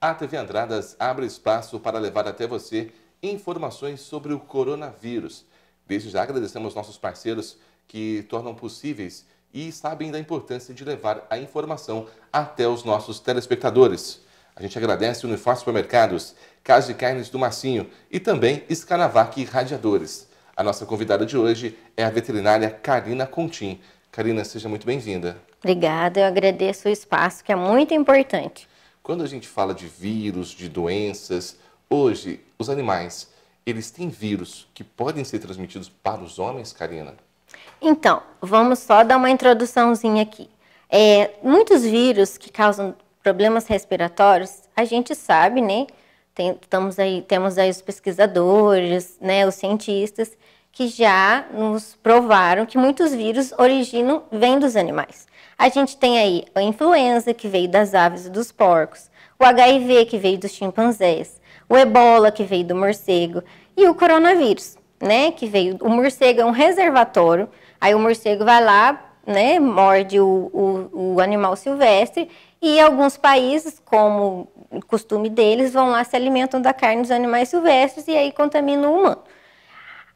A TV Andradas abre espaço para levar até você informações sobre o coronavírus. Desde já agradecemos nossos parceiros que tornam possíveis e sabem da importância de levar a informação até os nossos telespectadores. A gente agradece o Unifor Supermercados, Casa de Carnes do Massinho e também Escanavac Radiadores. A nossa convidada de hoje é a veterinária Karina Contim. Karina, seja muito bem-vinda. Obrigada, eu agradeço o espaço, que é muito importante. Quando a gente fala de vírus, de doenças, hoje os animais, eles têm vírus que podem ser transmitidos para os homens, Karina? Então, vamos só dar uma introduçãozinha aqui. É, muitos vírus que causam problemas respiratórios, a gente sabe, né? Tem, aí, temos aí os pesquisadores, né, os cientistas, que já nos provaram que muitos vírus originam, vêm dos animais. A gente tem aí a influenza, que veio das aves e dos porcos, o HIV, que veio dos chimpanzés, o ebola, que veio do morcego, e o coronavírus, né, que veio... O morcego é um reservatório, aí o morcego vai lá, né, morde o, o, o animal silvestre, e alguns países, como costume deles, vão lá se alimentam da carne dos animais silvestres e aí contaminam o humano.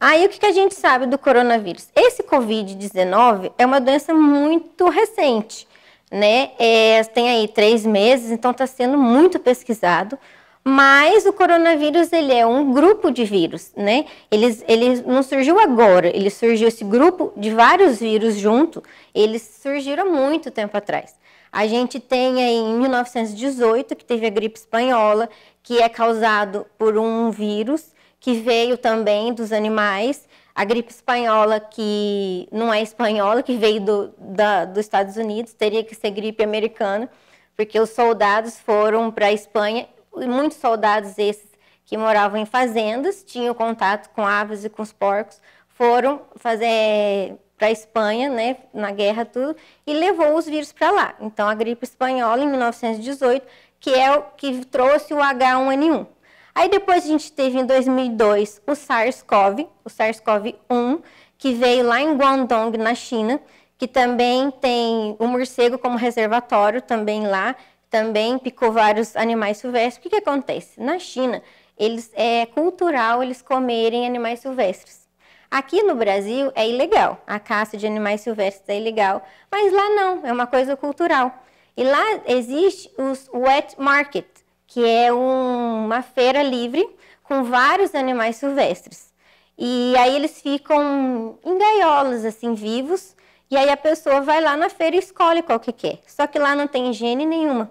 Aí o que, que a gente sabe do coronavírus? Esse Covid-19 é uma doença muito recente, né? É, tem aí três meses, então está sendo muito pesquisado. Mas o coronavírus ele é um grupo de vírus, né? Ele, ele não surgiu agora, ele surgiu esse grupo de vários vírus junto, eles surgiram há muito tempo atrás. A gente tem aí em 1918 que teve a gripe espanhola, que é causado por um vírus que veio também dos animais, a gripe espanhola, que não é espanhola, que veio do, da, dos Estados Unidos, teria que ser gripe americana, porque os soldados foram para a Espanha, e muitos soldados esses que moravam em fazendas, tinham contato com aves e com os porcos, foram fazer eh, para a Espanha, né, na guerra tudo, e levou os vírus para lá. Então a gripe espanhola em 1918, que é o que trouxe o H1N1. Aí depois a gente teve em 2002 o SARS-CoV, o SARS-CoV-1, que veio lá em Guangdong, na China, que também tem o um morcego como reservatório também lá, também picou vários animais silvestres. O que, que acontece? Na China, eles é cultural eles comerem animais silvestres. Aqui no Brasil é ilegal, a caça de animais silvestres é ilegal, mas lá não, é uma coisa cultural. E lá existe os wet market, que é um uma feira livre com vários animais silvestres. E aí eles ficam em gaiolas, assim, vivos. E aí a pessoa vai lá na feira e escolhe qual que quer. Só que lá não tem higiene nenhuma.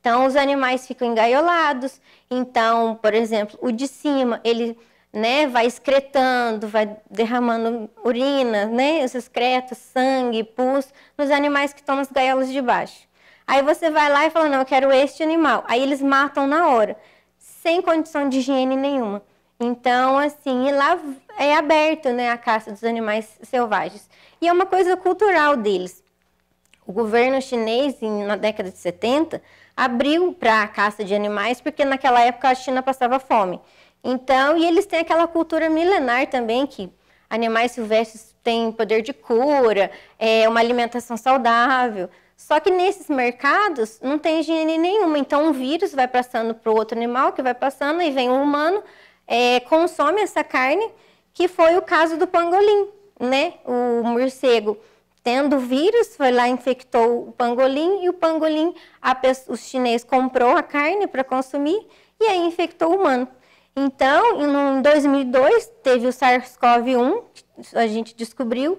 Então os animais ficam engaiolados. Então, por exemplo, o de cima, ele né, vai excretando, vai derramando urina, né, os excretos, sangue, pus, nos animais que estão nas gaiolas de baixo. Aí você vai lá e fala, não, eu quero este animal. Aí eles matam na hora sem condição de higiene nenhuma. Então, assim, lá é aberto né, a caça dos animais selvagens. E é uma coisa cultural deles. O governo chinês, na década de 70, abriu para a caça de animais, porque naquela época a China passava fome. Então, e eles têm aquela cultura milenar também, que animais silvestres têm poder de cura, é uma alimentação saudável. Só que nesses mercados não tem higiene nenhuma, então o vírus vai passando para o outro animal, que vai passando, e vem um humano, é, consome essa carne, que foi o caso do pangolim, né? O morcego tendo vírus, foi lá infectou o pangolim e o pangolim, a, os chineses comprou a carne para consumir e aí infectou o humano. Então, em 2002 teve o SARS-CoV-1, a gente descobriu,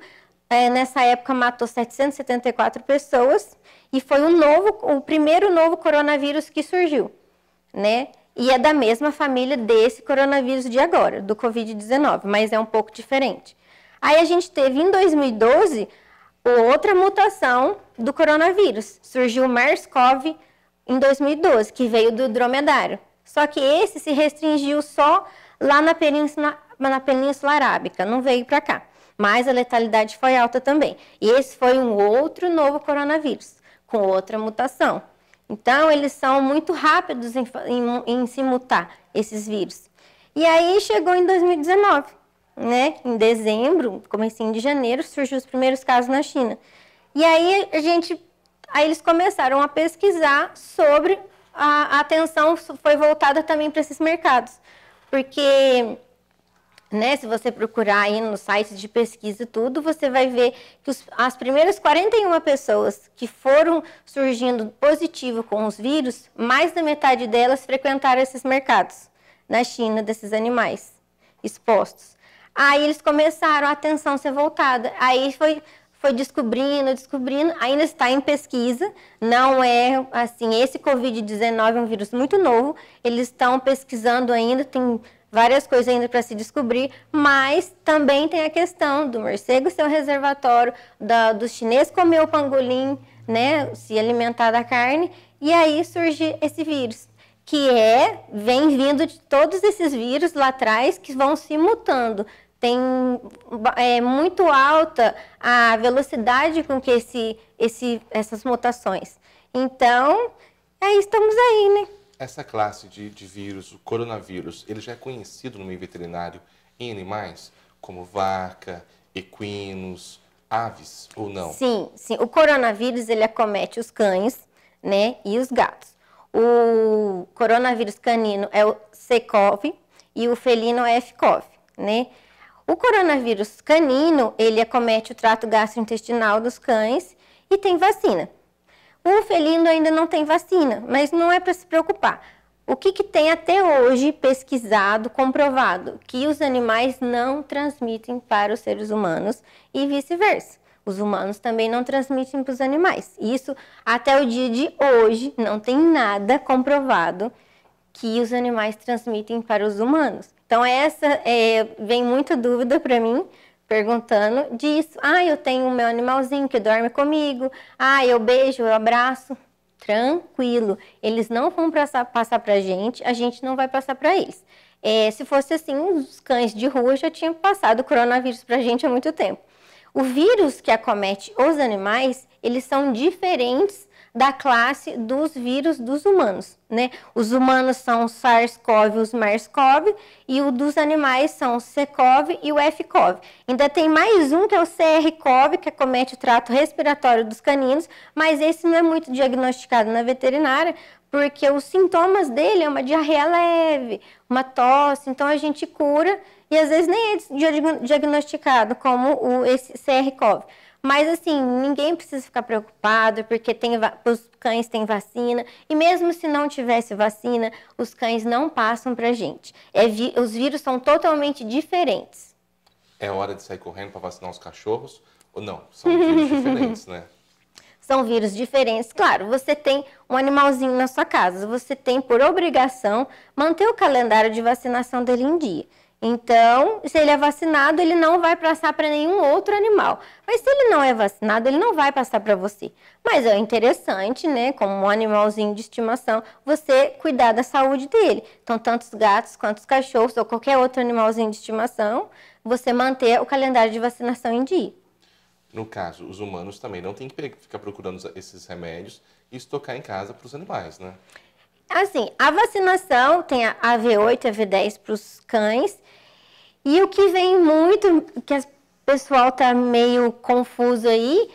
é, nessa época matou 774 pessoas e foi o novo, o primeiro novo coronavírus que surgiu, né? E é da mesma família desse coronavírus de agora, do COVID-19, mas é um pouco diferente. Aí a gente teve em 2012 outra mutação do coronavírus, surgiu o MERS-CoV em 2012, que veio do dromedário. Só que esse se restringiu só lá na península, na península arábica, não veio para cá mas a letalidade foi alta também. E esse foi um outro novo coronavírus, com outra mutação. Então, eles são muito rápidos em, em, em se mutar, esses vírus. E aí chegou em 2019, né? Em dezembro, comecinho de janeiro, surgiu os primeiros casos na China. E aí a gente, aí eles começaram a pesquisar sobre a, a atenção foi voltada também para esses mercados, porque né? Se você procurar aí no site de pesquisa e tudo, você vai ver que os, as primeiras 41 pessoas que foram surgindo positivo com os vírus, mais da metade delas frequentaram esses mercados na China desses animais expostos. Aí eles começaram a atenção ser voltada. Aí foi foi descobrindo, descobrindo, ainda está em pesquisa, não é assim, esse Covid-19 é um vírus muito novo, eles estão pesquisando ainda, tem várias coisas ainda para se descobrir, mas também tem a questão do morcego ser o reservatório, da, do chinês comer o pangolim, né, se alimentar da carne, e aí surge esse vírus, que é, vem vindo de todos esses vírus lá atrás que vão se mutando. Tem é, muito alta a velocidade com que esse, esse, essas mutações. Então, aí é, estamos aí, né? Essa classe de, de vírus, o coronavírus, ele já é conhecido no meio veterinário em animais como vaca, equinos, aves ou não? Sim, sim. O coronavírus ele acomete os cães, né, e os gatos. O coronavírus canino é o CCOV e o felino é Fcov, né? O coronavírus canino, ele acomete o trato gastrointestinal dos cães e tem vacina. O felino ainda não tem vacina, mas não é para se preocupar. O que, que, tem até hoje pesquisado, comprovado? Que os animais não transmitem para os seres humanos e vice-versa. Os humanos também não transmitem para os animais. Isso até o dia de hoje não tem nada comprovado que os animais transmitem para os humanos. Então essa é, vem muita dúvida para mim perguntando disso. Ah, eu tenho o meu animalzinho que dorme comigo. Ah, eu beijo, eu abraço. Tranquilo, eles não vão passar, passar para a gente, a gente não vai passar para eles. É, se fosse assim, os cães de rua já tinham passado o coronavírus para a gente há muito tempo. O vírus que acomete os animais, eles são diferentes da classe dos vírus dos humanos, né? Os humanos são o SARS-CoV, os MERS-CoV e o dos animais são o C-CoV e o F-CoV. Ainda tem mais um que é o CR-CoV, que acomete o trato respiratório dos caninos, mas esse não é muito diagnosticado na veterinária, porque os sintomas dele é uma diarreia leve, uma tosse, então a gente cura e às vezes nem é diagnosticado como o, esse CR-CoV. Mas assim, ninguém precisa ficar preocupado, porque tem, os cães têm vacina, e mesmo se não tivesse vacina, os cães não passam para a gente. É vi, os vírus são totalmente diferentes. É hora de sair correndo para vacinar os cachorros? Ou não? São vírus diferentes, né? são vírus diferentes. Claro, você tem um animalzinho na sua casa, você tem por obrigação manter o calendário de vacinação dele em dia. Então, se ele é vacinado, ele não vai passar para nenhum outro animal. Mas se ele não é vacinado, ele não vai passar para você. Mas é interessante, né, como um animalzinho de estimação, você cuidar da saúde dele. Então, tanto os gatos quanto os cachorros ou qualquer outro animalzinho de estimação, você manter o calendário de vacinação em dia. No caso, os humanos também não tem que ficar procurando esses remédios e estocar em casa para os animais, né? Assim, a vacinação tem a V8 e a V10 para os cães e o que vem muito, que o pessoal tá meio confuso aí,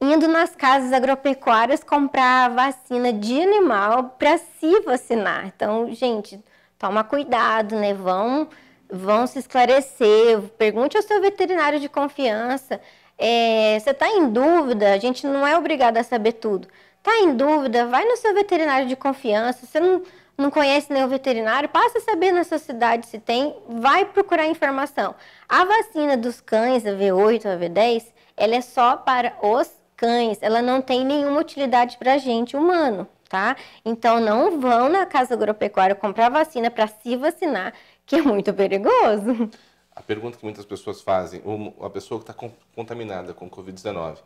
indo nas casas agropecuárias comprar vacina de animal para se vacinar. Então, gente, toma cuidado, né? Vão, vão se esclarecer, pergunte ao seu veterinário de confiança. É, você está em dúvida, a gente não é obrigado a saber tudo. Está em dúvida, vai no seu veterinário de confiança. Você não não conhece nenhum veterinário, passa a saber na sua cidade se tem, vai procurar informação. A vacina dos cães, a V8, a V10, ela é só para os cães, ela não tem nenhuma utilidade para a gente humano, tá? Então não vão na casa agropecuária comprar vacina para se vacinar, que é muito perigoso. A pergunta que muitas pessoas fazem, a pessoa que está contaminada com Covid-19,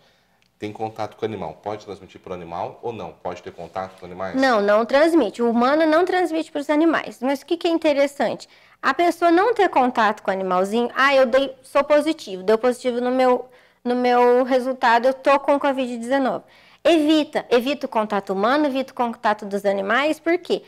tem contato com o animal, pode transmitir para o animal ou não? Pode ter contato com animais? Não, não transmite. O humano não transmite para os animais. Mas o que, que é interessante? A pessoa não ter contato com o animalzinho, ah, eu dei, sou positivo, deu positivo no meu, no meu resultado, eu tô com Covid-19 evita, evita o contato humano, evita o contato dos animais, porque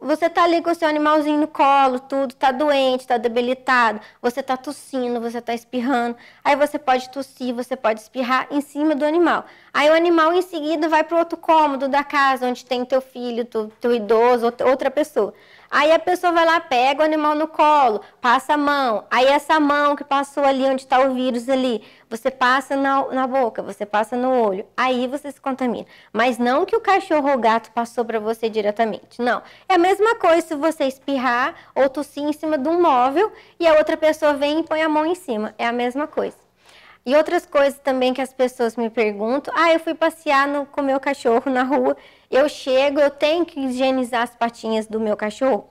você tá ali com o seu animalzinho no colo, tudo, tá doente, tá debilitado, você tá tossindo, você tá espirrando, aí você pode tossir, você pode espirrar em cima do animal. Aí o animal em seguida vai pro outro cômodo da casa onde tem teu filho, teu, teu idoso, outra pessoa. Aí a pessoa vai lá, pega o animal no colo, passa a mão. Aí essa mão que passou ali onde está o vírus ali, você passa na, na boca, você passa no olho. Aí você se contamina. Mas não que o cachorro ou gato passou para você diretamente. Não. É a mesma coisa se você espirrar ou tossir em cima de um móvel e a outra pessoa vem e põe a mão em cima. É a mesma coisa. E outras coisas também que as pessoas me perguntam: ah, eu fui passear no, com meu cachorro na rua eu chego, eu tenho que higienizar as patinhas do meu cachorro?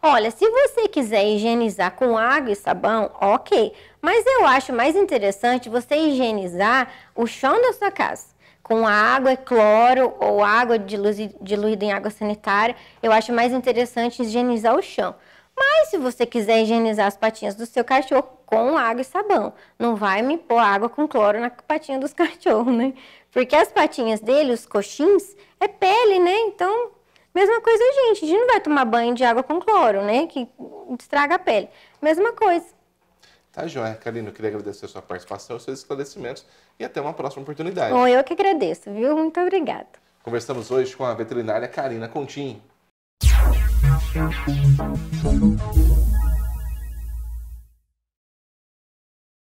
Olha, se você quiser higienizar com água e sabão, ok. Mas eu acho mais interessante você higienizar o chão da sua casa com água, e cloro ou água diluída em água sanitária. Eu acho mais interessante higienizar o chão. Mas se você quiser higienizar as patinhas do seu cachorro com água e sabão, não vai me pôr água com cloro na patinha dos cachorros, né? Porque as patinhas dele, os coxins, é pele, né? Então, mesma coisa a gente. A gente não vai tomar banho de água com cloro, né? Que estraga a pele. Mesma coisa. Tá, joia. Karina, eu queria agradecer a sua participação, os seus esclarecimentos e até uma próxima oportunidade. Bom, eu que agradeço, viu? Muito obrigada. Conversamos hoje com a veterinária Karina Contim. Thank you.